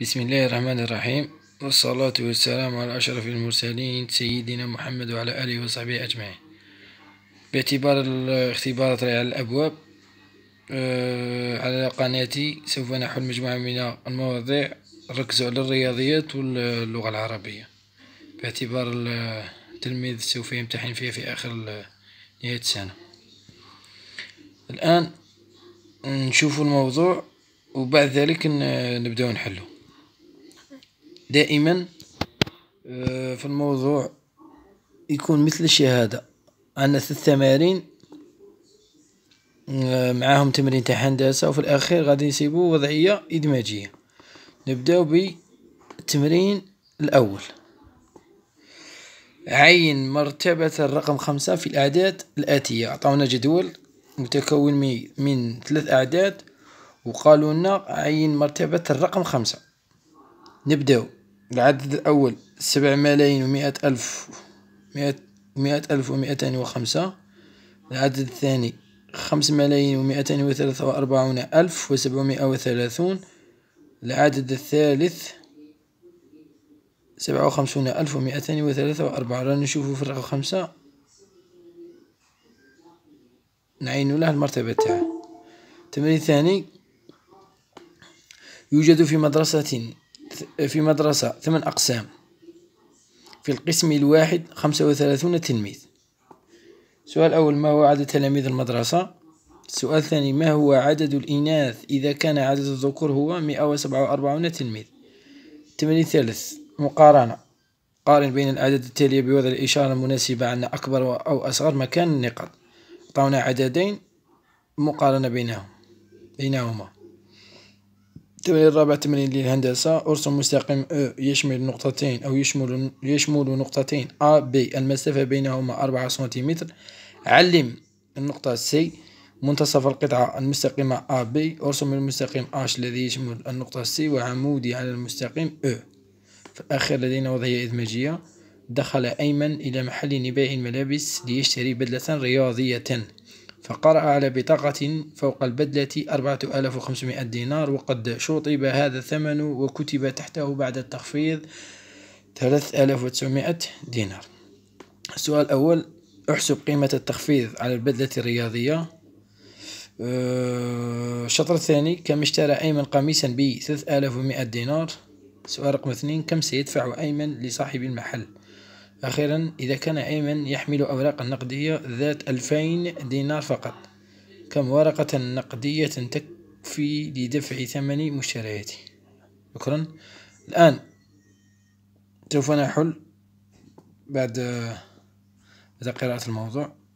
بسم الله الرحمن الرحيم والصلاة والسلام على أشرف المرسلين سيدنا محمد وعلى آله وصحبه أجمعين باعتبار الاختبارات على الأبواب آه، على قناتي سوف نحل مجموعة من المواضيع ركزوا على الرياضيات واللغة العربية باعتبار التلميذ سوف يمتحن فيها في آخر نهاية السنة الآن نشوف الموضوع وبعد ذلك نبدأ نحله دائما آه، في الموضوع يكون مثل الشهادة عندنا ثلاث تمارين آه، معاهم تمرين تاع هندسة وفي الأخير غادي نسيبو وضعية إدماجية نبداو بالتمرين الأول عين مرتبة الرقم خمسة في الأعداد الآتية عطاونا جدول متكون من ثلاث أعداد وقالوا لنا عين مرتبة الرقم خمسة نبداو العدد الأول سبع ملايين ومئة ألف مئة ألف ومائتان وخمسة العدد الثاني خمس ملايين ومائتان وثلاثة وأربعون ألف وسبعمائة وثلاثون العدد الثالث سبعة وخمسون ألف ومائتان وثلاثة وأربعة رانا نشوفو فرق خمسة نعينو له المرتبة تاعه تمرين ثاني يوجد في مدرسة في مدرسة ثمان أقسام في القسم الواحد خمسة وثلاثون تلميذ سؤال أول ما هو عدد تلاميذ المدرسة السؤال الثاني ما هو عدد الإناث إذا كان عدد الذكور هو مئة وسبعة وأربعون تلميذ التمرين الثالث مقارنة قارن بين الأعداد التالية بوضع الإشارة المناسبة عن أكبر أو أصغر مكان النقاط أعطونا عددين مقارنة بينهم بينهما التمرين الرابع تمرين للهندسة أرسم مستقيم أو يشمل نقطتين أو يشمل يشمل نقطتين أ ب المسافة بينهما أربعة سنتيمتر علم النقطة سي منتصف القطعة المستقيمة أ ب أرسم المستقيم أش الذي يشمل النقطة سي وعمودي على المستقيم أ في الأخير لدينا وضعية إدماجية دخل أيمن إلى محل لبيع الملابس ليشتري بدلة رياضية فقرأ على بطاقة فوق البدلة 4500 دينار وقد شطب هذا الثمن وكتب تحته بعد التخفيض 3900 دينار السؤال الأول احسب قيمة التخفيض على البدلة الرياضية آه، الشطر الثاني كم اشترى أيمن قميصا ب 3100 دينار سؤال رقم اثنين كم سيدفع أيمن لصاحب المحل أخيرا إذا كان أيمن يحمل أوراق نقدية ذات ألفين دينار فقط كم ورقة نقدية تكفي لدفع ثمن مشترياته شكرا الآن سوف نحل بعد قراءة الموضوع